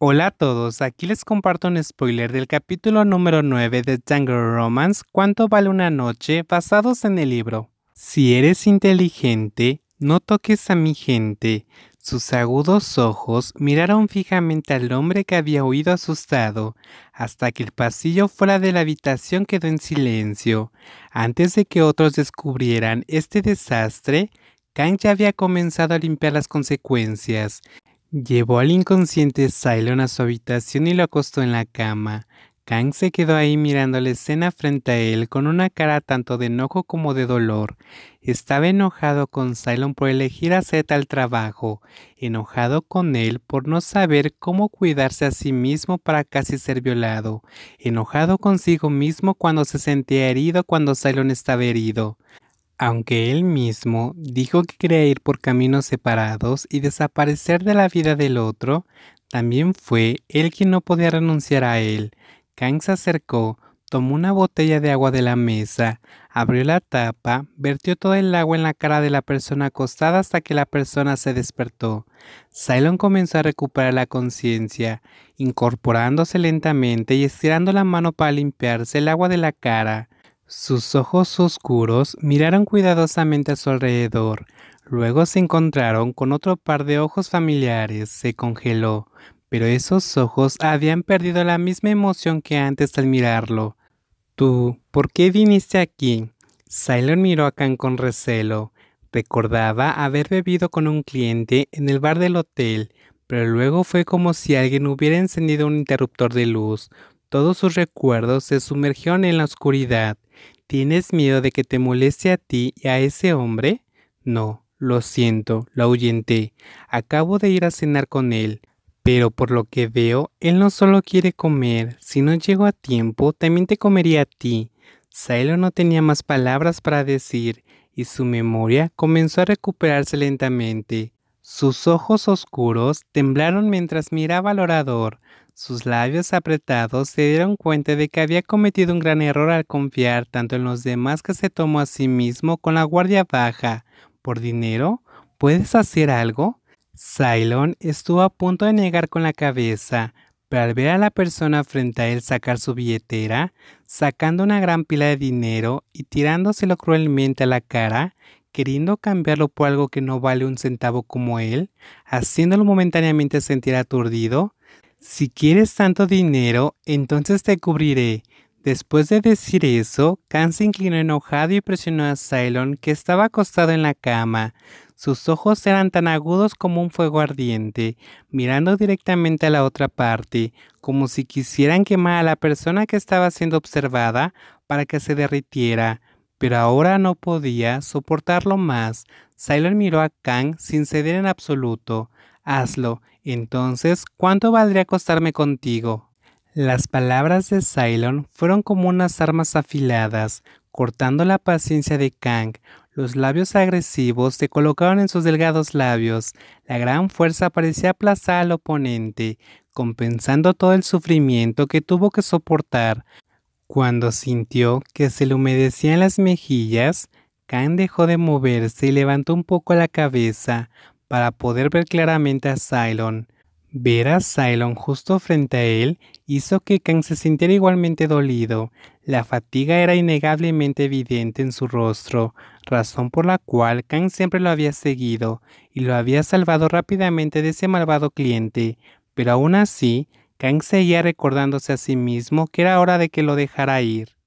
Hola a todos, aquí les comparto un spoiler del capítulo número 9 de Jungle Romance, ¿Cuánto vale una noche? basados en el libro. Si eres inteligente, no toques a mi gente. Sus agudos ojos miraron fijamente al hombre que había huido asustado, hasta que el pasillo fuera de la habitación quedó en silencio. Antes de que otros descubrieran este desastre, Kang ya había comenzado a limpiar las consecuencias. Llevó al inconsciente Cylon a su habitación y lo acostó en la cama. Kang se quedó ahí mirando la escena frente a él con una cara tanto de enojo como de dolor. Estaba enojado con Cylon por elegir hacer tal trabajo, enojado con él por no saber cómo cuidarse a sí mismo para casi ser violado, enojado consigo mismo cuando se sentía herido cuando Cylon estaba herido aunque él mismo dijo que quería ir por caminos separados y desaparecer de la vida del otro, también fue él quien no podía renunciar a él. Kang se acercó, tomó una botella de agua de la mesa, abrió la tapa, vertió todo el agua en la cara de la persona acostada hasta que la persona se despertó. Cylon comenzó a recuperar la conciencia, incorporándose lentamente y estirando la mano para limpiarse el agua de la cara. Sus ojos oscuros miraron cuidadosamente a su alrededor. Luego se encontraron con otro par de ojos familiares. Se congeló, pero esos ojos habían perdido la misma emoción que antes al mirarlo. Tú, ¿por qué viniste aquí? Sailor miró a Khan con recelo. Recordaba haber bebido con un cliente en el bar del hotel, pero luego fue como si alguien hubiera encendido un interruptor de luz. Todos sus recuerdos se sumergieron en la oscuridad. ¿Tienes miedo de que te moleste a ti y a ese hombre? No, lo siento, lo ahuyenté. Acabo de ir a cenar con él. Pero por lo que veo, él no solo quiere comer, si no llego a tiempo, también te comería a ti. Saelo no tenía más palabras para decir, y su memoria comenzó a recuperarse lentamente. Sus ojos oscuros temblaron mientras miraba al orador. Sus labios apretados se dieron cuenta de que había cometido un gran error al confiar tanto en los demás que se tomó a sí mismo con la guardia baja. ¿Por dinero? ¿Puedes hacer algo? Cylon estuvo a punto de negar con la cabeza, pero al ver a la persona frente a él sacar su billetera, sacando una gran pila de dinero y tirándoselo cruelmente a la cara, queriendo cambiarlo por algo que no vale un centavo como él, haciéndolo momentáneamente sentir aturdido, si quieres tanto dinero, entonces te cubriré. Después de decir eso, Khan se inclinó enojado y presionó a Cylon, que estaba acostado en la cama. Sus ojos eran tan agudos como un fuego ardiente, mirando directamente a la otra parte, como si quisieran quemar a la persona que estaba siendo observada para que se derritiera. Pero ahora no podía soportarlo más. Cylon miró a Kang sin ceder en absoluto hazlo. Entonces, ¿cuánto valdría acostarme contigo? Las palabras de Cylon fueron como unas armas afiladas, cortando la paciencia de Kang. Los labios agresivos se colocaron en sus delgados labios. La gran fuerza parecía aplazar al oponente, compensando todo el sufrimiento que tuvo que soportar. Cuando sintió que se le humedecían las mejillas, Kang dejó de moverse y levantó un poco la cabeza, para poder ver claramente a Cylon. Ver a Cylon justo frente a él hizo que Kang se sintiera igualmente dolido. La fatiga era innegablemente evidente en su rostro, razón por la cual Kang siempre lo había seguido y lo había salvado rápidamente de ese malvado cliente. Pero aún así, Kang seguía recordándose a sí mismo que era hora de que lo dejara ir.